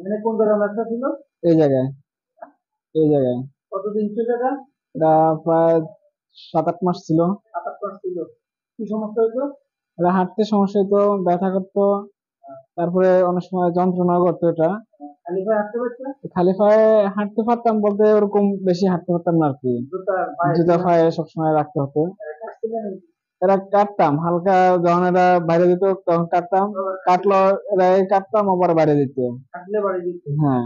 হাঁটতে সমস্যা হইতো ব্যথা করতো তারপরে অনেক সময় যন্ত্রণা করতো এটা খালি পায়ে হাঁটতে পারতাম বলতে ওরকম বেশি হাঁটতে পারতাম না আরকি জুতা পায়ে সবসময় রাখতে হতো এরা কাটতাম হালকা যখন এরা বাইরে দিত তখন কাটতাম কাটলো এরা কাটতাম আবার বাইরে দিত হ্যাঁ।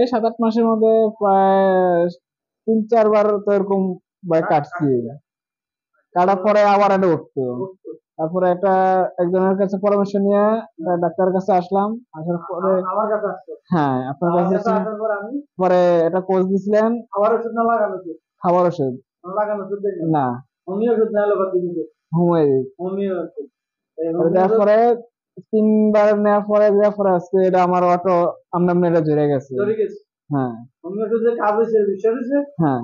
এই সাত আট মাসের মধ্যে প্রায় তিন চারবার তো এরকম কাটছি কাটার পরে আবার এটা উঠতো তারপরে একটা একজনের কাছে পরামর্শ নিয়ে ডাক্তারের কাছে আসলাম আসার পরে হ্যাঁ আপনার কাছে পরে এটা কোচ দিছিলেন খাবার ওষুধ না লাগানো খাবার ওষুধ না হোমিও ওষুধ না হোমিও হোমিও তারপরে তিনবার নেওয়ার পরে যা পরে আছে এটা আমার অটো আমরা মেরে জুড়ে গেছে হ্যাঁ কাজ হ্যাঁ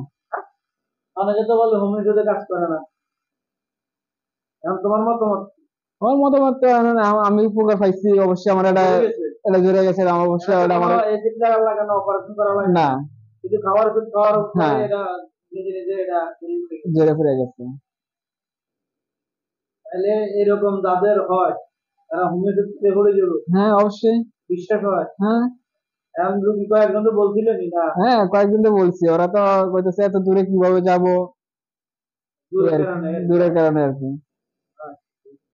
অনেকে তো বলে কাজ করে না এখন তোমার মতামত আমার মতামত তো আমি উপকার পাইছি অবশ্যই আমার এটা এটা জুড়ে গেছে আমার অবশ্যই এটা আমার এই চিন্তা অপারেশন করা লাগে না কিন্তু খাওয়ার খাওয়ার হ্যাঁ এটা নিজে নিজে এটা জুড়ে ফিরে গেছে তাহলে এরকম যাদের হয় তারা হোমিওপ্যাথিতে হ্যাঁ অবশ্যই বিশ্বাস হয় হ্যাঁ তো হ্যাঁ তো বলছি ওরা তো কইতেছে এত দূরে কিভাবে যাবো দূরের কারণে আর কি